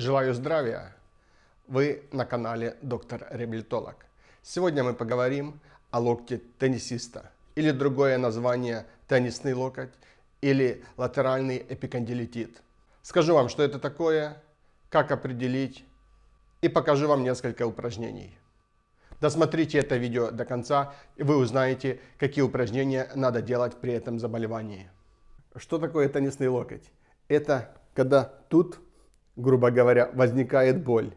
Желаю здравия! Вы на канале Доктор Реабилитолог. Сегодня мы поговорим о локте теннисиста или другое название теннисный локоть или латеральный эпикондилитит. Скажу вам, что это такое, как определить и покажу вам несколько упражнений. Досмотрите это видео до конца и вы узнаете, какие упражнения надо делать при этом заболевании. Что такое теннисный локоть? Это когда тут грубо говоря, возникает боль.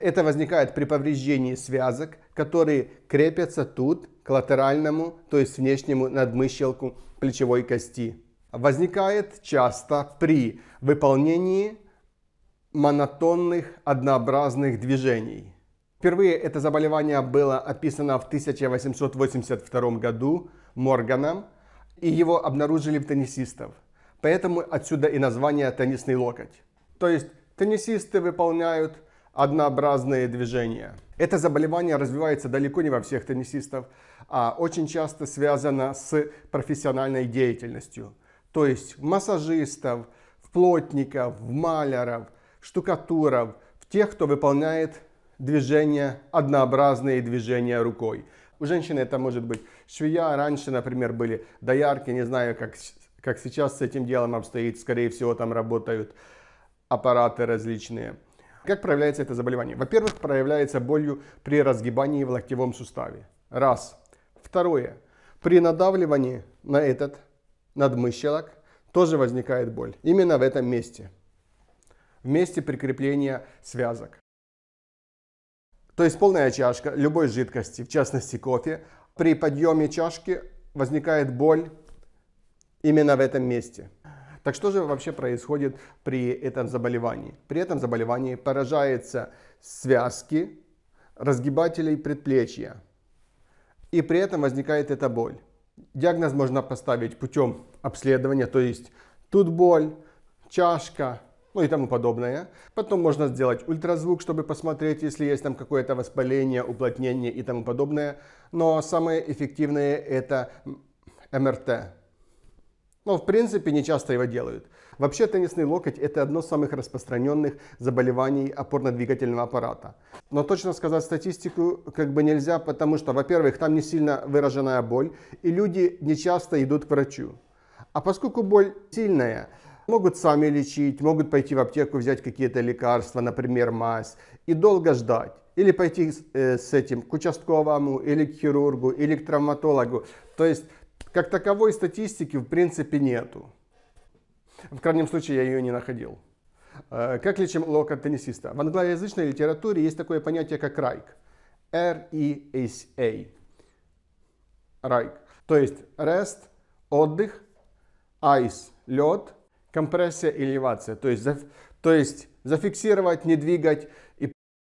Это возникает при повреждении связок, которые крепятся тут к латеральному, то есть внешнему надмыщелку плечевой кости. Возникает часто при выполнении монотонных однообразных движений. Впервые это заболевание было описано в 1882 году Морганом, и его обнаружили в теннисистов. Поэтому отсюда и название «теннисный локоть». То есть Теннисисты выполняют однообразные движения. Это заболевание развивается далеко не во всех теннисистов, а очень часто связано с профессиональной деятельностью. То есть в массажистов, в плотников, в маляров, штукатуров, в тех, кто выполняет движения, однообразные движения рукой. У женщины это может быть швея, раньше, например, были доярки, не знаю, как, как сейчас с этим делом обстоит, скорее всего, там работают аппараты различные. Как проявляется это заболевание? Во-первых, проявляется болью при разгибании в локтевом суставе. Раз. Второе. При надавливании на этот надмыщелок тоже возникает боль. Именно в этом месте. В месте прикрепления связок. То есть полная чашка любой жидкости, в частности кофе, при подъеме чашки возникает боль именно в этом месте. Так что же вообще происходит при этом заболевании? При этом заболевании поражаются связки разгибателей предплечья. И при этом возникает эта боль. Диагноз можно поставить путем обследования, то есть тут боль, чашка, ну и тому подобное. Потом можно сделать ультразвук, чтобы посмотреть, если есть там какое-то воспаление, уплотнение и тому подобное. Но самые эффективные это МРТ, но в принципе не часто его делают. Вообще теннисный локоть – это одно из самых распространенных заболеваний опорно-двигательного аппарата. Но точно сказать статистику как бы нельзя, потому что, во-первых, там не сильно выраженная боль, и люди не часто идут к врачу. А поскольку боль сильная, могут сами лечить, могут пойти в аптеку, взять какие-то лекарства, например, мазь, и долго ждать. Или пойти с, э, с этим к участковому, или к хирургу, или к травматологу. То есть как таковой статистики в принципе нету. В крайнем случае я ее не находил. Э, как лечим локотеннисиста? В англоязычной литературе есть такое понятие как райк. R-E-S-A. Райк. То есть rest, отдых, ice, лед, компрессия, элевация. То есть, то есть зафиксировать, не двигать и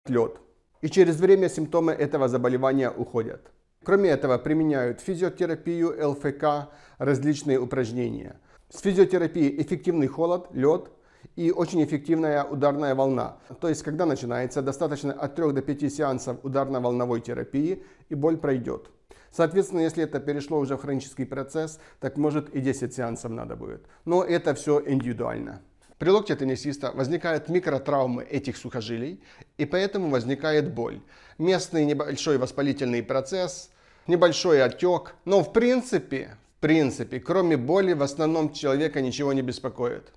лед. И через время симптомы этого заболевания уходят. Кроме этого, применяют физиотерапию, ЛФК, различные упражнения. С физиотерапией эффективный холод, лед и очень эффективная ударная волна. То есть, когда начинается, достаточно от 3 до 5 сеансов ударно-волновой терапии и боль пройдет. Соответственно, если это перешло уже в хронический процесс, так может и 10 сеансов надо будет. Но это все индивидуально. При локте теннисиста возникают микротравмы этих сухожилий, и поэтому возникает боль. Местный небольшой воспалительный процесс, небольшой отек, но в принципе, в принципе, кроме боли в основном человека ничего не беспокоит.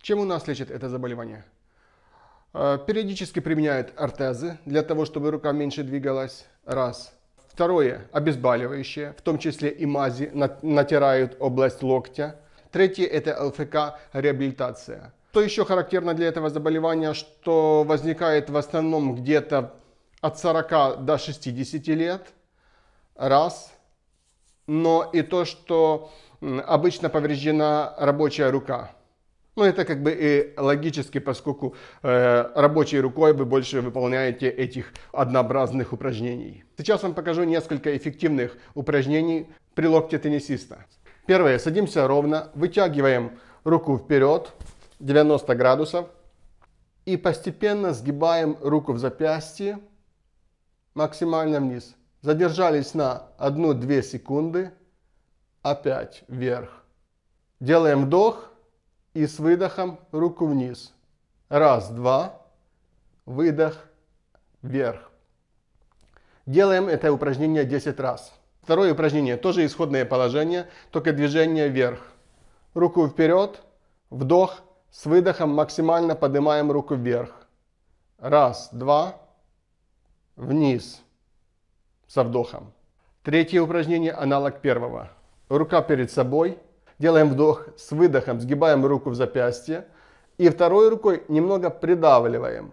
Чем у нас лечат это заболевание? Э, периодически применяют ортезы для того, чтобы рука меньше двигалась. Раз. Второе. Обезболивающее, в том числе и мази натирают область локтя. Третье – это ЛФК-реабилитация. Что еще характерно для этого заболевания, что возникает в основном где-то от 40 до 60 лет, раз, но и то, что обычно повреждена рабочая рука. Ну, это как бы и логически, поскольку э, рабочей рукой вы больше выполняете этих однообразных упражнений. Сейчас вам покажу несколько эффективных упражнений при локте теннисиста. Первое, садимся ровно, вытягиваем руку вперед 90 градусов и постепенно сгибаем руку в запястье максимально вниз. Задержались на 1-2 секунды, опять вверх. Делаем вдох и с выдохом руку вниз. Раз, два, выдох, вверх. Делаем это упражнение 10 раз. Второе упражнение, тоже исходное положение, только движение вверх. Руку вперед, вдох, с выдохом максимально поднимаем руку вверх. Раз, два, вниз, со вдохом. Третье упражнение, аналог первого. Рука перед собой, делаем вдох с выдохом, сгибаем руку в запястье. И второй рукой немного придавливаем,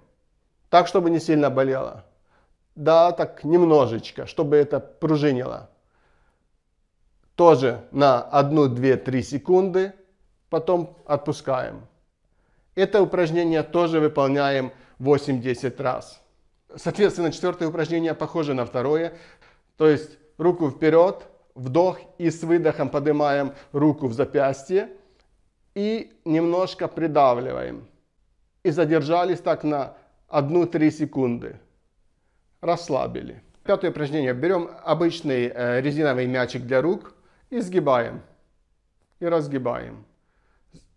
так, чтобы не сильно болело. Да, так немножечко, чтобы это пружинило. Тоже на 1, 2, 3 секунды. Потом отпускаем. Это упражнение тоже выполняем 8-10 раз. Соответственно, четвертое упражнение похоже на второе. То есть руку вперед, вдох и с выдохом поднимаем руку в запястье и немножко придавливаем. И задержались так на 1-3 секунды. Расслабили. Пятое упражнение. Берем обычный э, резиновый мячик для рук – и сгибаем, и разгибаем.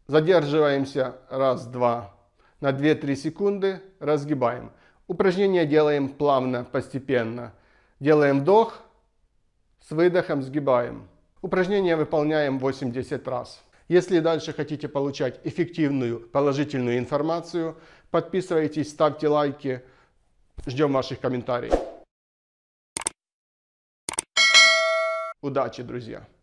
Задерживаемся раз, два, на 2-3 секунды, разгибаем. Упражнение делаем плавно, постепенно. Делаем вдох, с выдохом сгибаем. Упражнение выполняем 80 раз. Если дальше хотите получать эффективную, положительную информацию, подписывайтесь, ставьте лайки. Ждем ваших комментариев. Удачи, друзья!